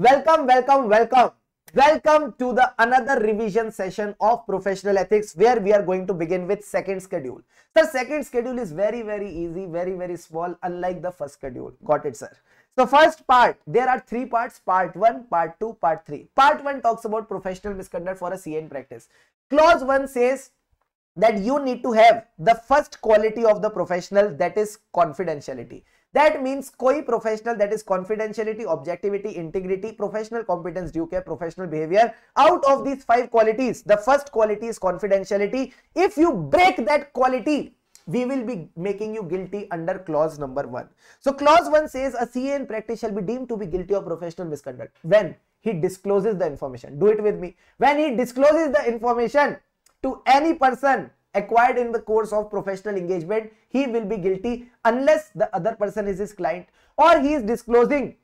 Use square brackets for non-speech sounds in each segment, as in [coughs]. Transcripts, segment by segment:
Welcome, welcome, welcome. Welcome to the another revision session of professional ethics where we are going to begin with second schedule. The second schedule is very, very easy, very, very small, unlike the first schedule. Got it, sir. So first part, there are three parts, part 1, part 2, part 3. Part 1 talks about professional misconduct for a CN practice. Clause 1 says that you need to have the first quality of the professional that is confidentiality that means कोई professional that is confidentiality, objectivity, integrity, professional competence, due care, professional behaviour. out of these five qualities the first quality is confidentiality if you break that quality we will be making you guilty under clause number one so clause one says a ca in practice shall be deemed to be guilty of professional misconduct when he discloses the information do it with me when he discloses the information to any person acquired in the course of professional engagement, he will be guilty unless the other person is his client or he is disclosing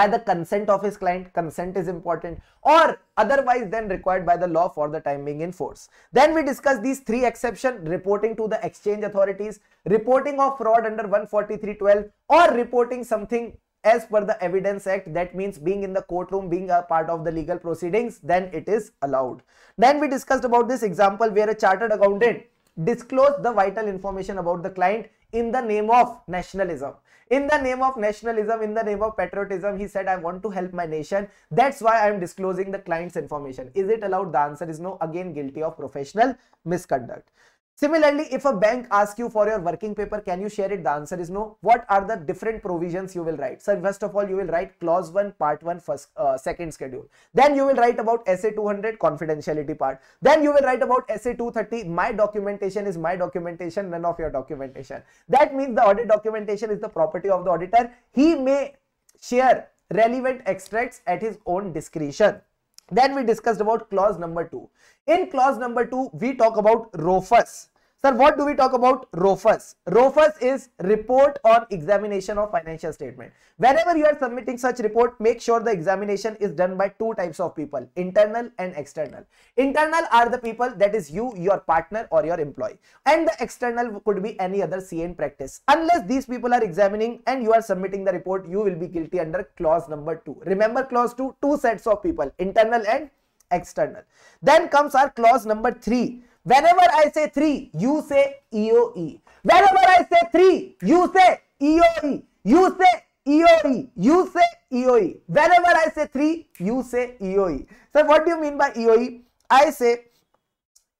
by the consent of his client consent is important or otherwise then required by the law for the time being in force then we discuss these three exception reporting to the exchange authorities reporting of fraud under 143.12 or reporting something as per the evidence act that means being in the courtroom being a part of the legal proceedings then it is allowed then we discussed about this example where a chartered accountant disclosed the vital information about the client in the name of nationalism in the name of nationalism in the name of patriotism he said i want to help my nation that's why i am disclosing the client's information is it allowed the answer is no again guilty of professional misconduct Similarly, if a bank asks you for your working paper, can you share it? The answer is no. What are the different provisions you will write? So first of all, you will write clause 1, part 1, first, uh, second schedule. Then you will write about SA 200 confidentiality part. Then you will write about SA 230. My documentation is my documentation, none of your documentation. That means the audit documentation is the property of the auditor. He may share relevant extracts at his own discretion. Then we discussed about clause number 2. In clause number 2, we talk about ROFUS. Sir, what do we talk about ROFUS? ROFUS is report on examination of financial statement. Whenever you are submitting such report, make sure the examination is done by two types of people, internal and external. Internal are the people that is you, your partner or your employee and the external could be any other CN practice. Unless these people are examining and you are submitting the report, you will be guilty under clause number 2. Remember clause 2, two sets of people, internal and external. Then comes our clause number 3 Whenever I say 3, you say EOE. Whenever I say 3, you say EOE. You say EOE. You say EOE. Whenever I say 3, you say EOE. So what do you mean by EOE? I say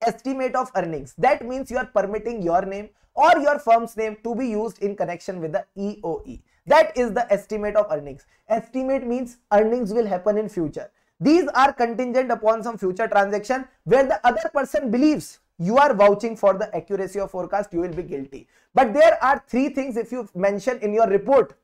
estimate of earnings. That means you are permitting your name or your firm's name to be used in connection with the EOE. That is the estimate of earnings. Estimate means earnings will happen in future. These are contingent upon some future transaction where the other person believes you are vouching for the accuracy of forecast, you will be guilty. But there are three things if you mention in your report,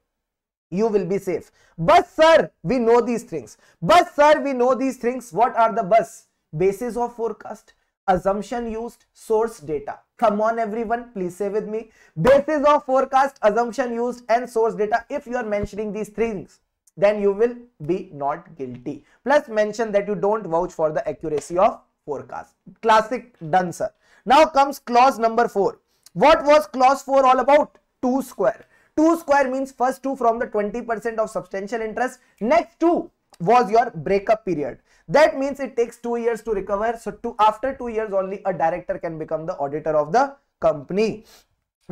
you will be safe. But sir, we know these things. But sir, we know these things. What are the bus? Basis of forecast, assumption used, source data. Come on everyone, please say with me. Basis of forecast, assumption used and source data if you are mentioning these things then you will be not guilty. Plus mention that you don't vouch for the accuracy of forecast. Classic done sir. Now comes clause number 4. What was clause 4 all about? 2 square. 2 square means first 2 from the 20% of substantial interest. Next 2 was your breakup period. That means it takes 2 years to recover. So two, after 2 years only a director can become the auditor of the company.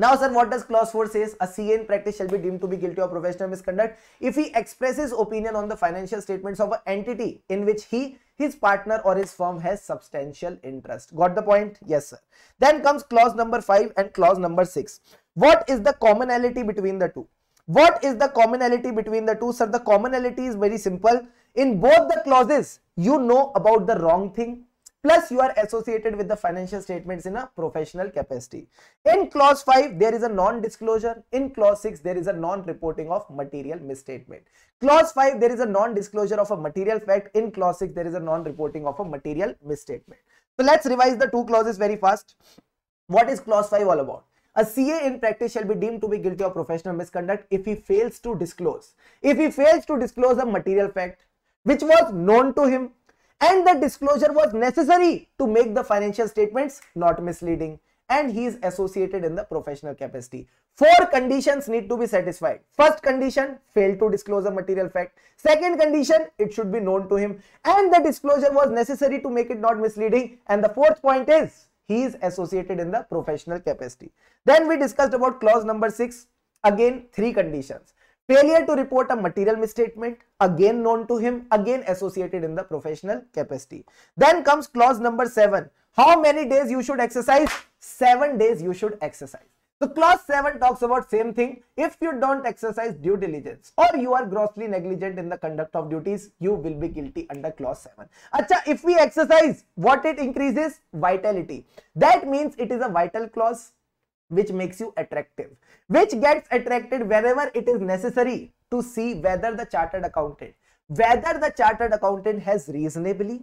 Now, sir, what does clause 4 says? A CA in practice shall be deemed to be guilty of professional misconduct if he expresses opinion on the financial statements of an entity in which he, his partner or his firm has substantial interest. Got the point? Yes, sir. Then comes clause number 5 and clause number 6. What is the commonality between the two? What is the commonality between the two? Sir, the commonality is very simple. In both the clauses, you know about the wrong thing plus you are associated with the financial statements in a professional capacity. In clause 5, there is a non-disclosure. In clause 6, there is a non-reporting of material misstatement. Clause 5, there is a non-disclosure of a material fact. In clause 6, there is a non-reporting of a material misstatement. So let's revise the two clauses very fast. What is clause 5 all about? A CA in practice shall be deemed to be guilty of professional misconduct if he fails to disclose. If he fails to disclose a material fact which was known to him and the disclosure was necessary to make the financial statements not misleading and he is associated in the professional capacity. Four conditions need to be satisfied. First condition, failed to disclose a material fact. Second condition, it should be known to him and the disclosure was necessary to make it not misleading. And the fourth point is, he is associated in the professional capacity. Then we discussed about clause number 6, again three conditions failure to report a material misstatement again known to him again associated in the professional capacity then comes clause number 7 how many days you should exercise 7 days you should exercise so clause 7 talks about same thing if you don't exercise due diligence or you are grossly negligent in the conduct of duties you will be guilty under clause 7 acha if we exercise what it increases vitality that means it is a vital clause which makes you attractive, which gets attracted wherever it is necessary to see whether the chartered accountant, whether the chartered accountant has reasonably,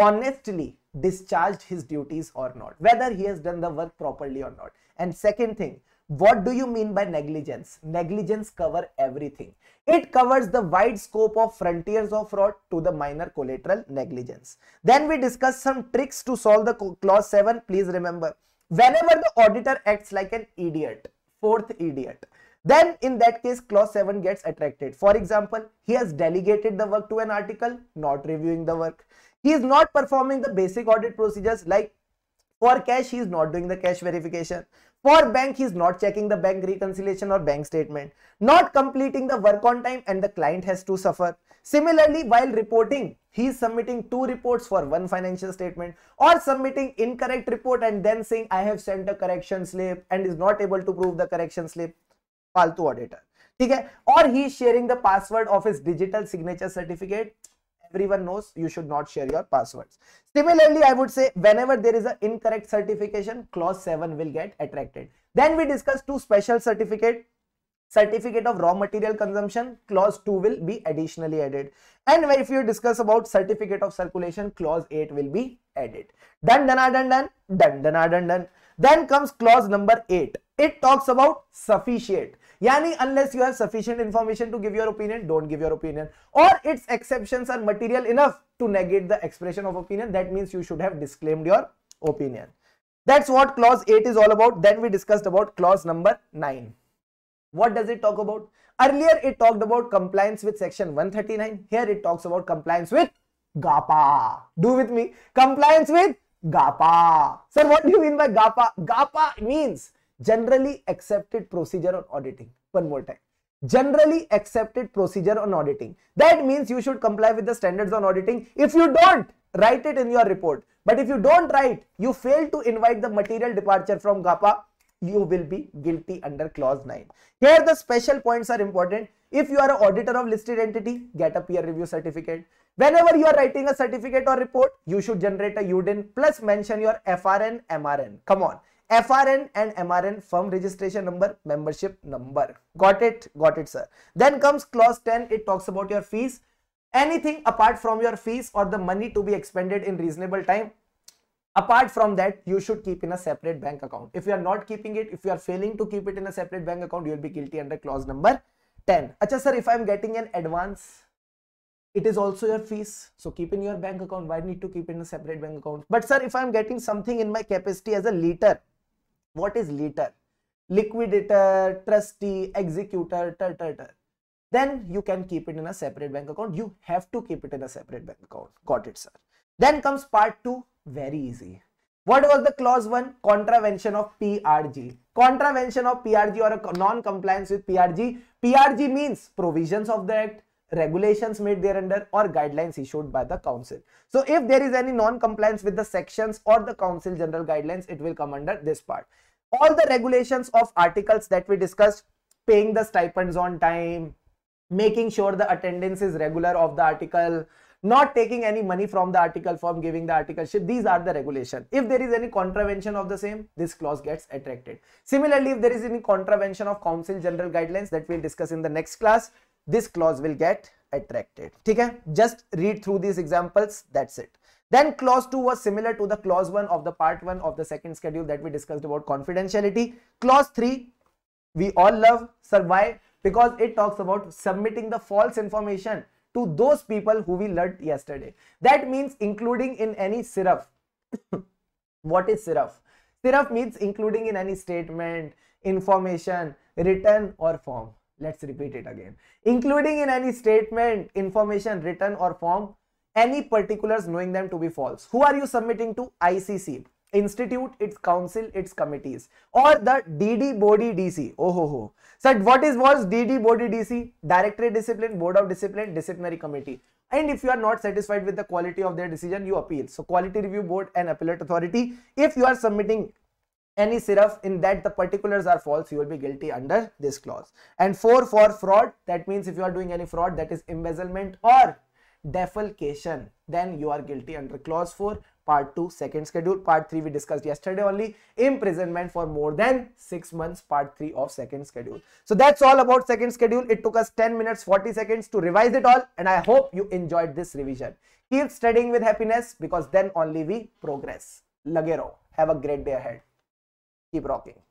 honestly discharged his duties or not, whether he has done the work properly or not. And second thing, what do you mean by negligence? Negligence cover everything. It covers the wide scope of frontiers of fraud to the minor collateral negligence. Then we discuss some tricks to solve the clause 7. Please remember, whenever the auditor acts like an idiot fourth idiot then in that case clause 7 gets attracted for example he has delegated the work to an article not reviewing the work he is not performing the basic audit procedures like for cash he is not doing the cash verification for bank, he is not checking the bank reconciliation or bank statement, not completing the work on time and the client has to suffer. Similarly, while reporting, he is submitting two reports for one financial statement or submitting incorrect report and then saying I have sent a correction slip and is not able to prove the correction slip. फालतू auditor. Okay, or he is sharing the password of his digital signature certificate everyone knows you should not share your passwords. Similarly, I would say whenever there is an incorrect certification, clause 7 will get attracted. Then we discuss two special certificate certificate of raw material consumption clause 2 will be additionally added and if you discuss about certificate of circulation clause 8 will be added done done done done done done done done then comes clause number 8 it talks about sufficient yani unless you have sufficient information to give your opinion don't give your opinion or its exceptions are material enough to negate the expression of opinion that means you should have disclaimed your opinion that's what clause 8 is all about then we discussed about clause number 9 what does it talk about earlier it talked about compliance with section 139 here it talks about compliance with GAPA. Do with me. Compliance with GAPA. Sir, what do you mean by GAPA? GAPA means generally accepted procedure on auditing one more time generally accepted procedure on auditing that means you should comply with the standards on auditing if you don't write it in your report but if you don't write you fail to invite the material departure from gapa you will be guilty under clause 9 here the special points are important if you are an auditor of listed entity get a peer review certificate whenever you are writing a certificate or report you should generate a udin plus mention your frn mrn come on FRN and MRN firm registration number, membership number. Got it? Got it, sir. Then comes clause 10. It talks about your fees. Anything apart from your fees or the money to be expended in reasonable time. Apart from that, you should keep in a separate bank account. If you are not keeping it, if you are failing to keep it in a separate bank account, you will be guilty under clause number 10. Acha sir, if I am getting an advance, it is also your fees so keep in your bank account why need to keep in a separate bank account but sir if i am getting something in my capacity as a liter what is later, Liquidator, trustee, executor, ter, ter, Then you can keep it in a separate bank account. You have to keep it in a separate bank account. Got it, sir. Then comes part 2. Very easy. What was the clause 1? Contravention of PRG. Contravention of PRG or a non-compliance with PRG. PRG means provisions of the act regulations made thereunder or guidelines issued by the council. So if there is any non-compliance with the sections or the council general guidelines, it will come under this part. All the regulations of articles that we discussed, paying the stipends on time, making sure the attendance is regular of the article, not taking any money from the article from giving the articleship these are the regulation if there is any contravention of the same this clause gets attracted similarly if there is any contravention of council general guidelines that we'll discuss in the next class this clause will get attracted Okay, just read through these examples that's it then clause 2 was similar to the clause 1 of the part 1 of the second schedule that we discussed about confidentiality clause 3 we all love survive because it talks about submitting the false information to those people who we learned yesterday that means including in any siraf [coughs] what is siraf siraf means including in any statement information written or form Let's repeat it again. Including in any statement, information, written or form, any particulars knowing them to be false. Who are you submitting to? ICC, institute, its council, its committees or the DD body DC. Oh ho ho. So what is was DD body DC? Directory discipline, board of discipline, disciplinary committee. And if you are not satisfied with the quality of their decision, you appeal. So quality review board and appellate authority. If you are submitting any serif in that the particulars are false you will be guilty under this clause and four for fraud that means if you are doing any fraud that is embezzlement or defalcation then you are guilty under clause 4 part 2 second schedule part 3 we discussed yesterday only imprisonment for more than 6 months part 3 of second schedule so that's all about second schedule it took us 10 minutes 40 seconds to revise it all and i hope you enjoyed this revision keep studying with happiness because then only we progress Lagero, have a great day ahead Keep rocking.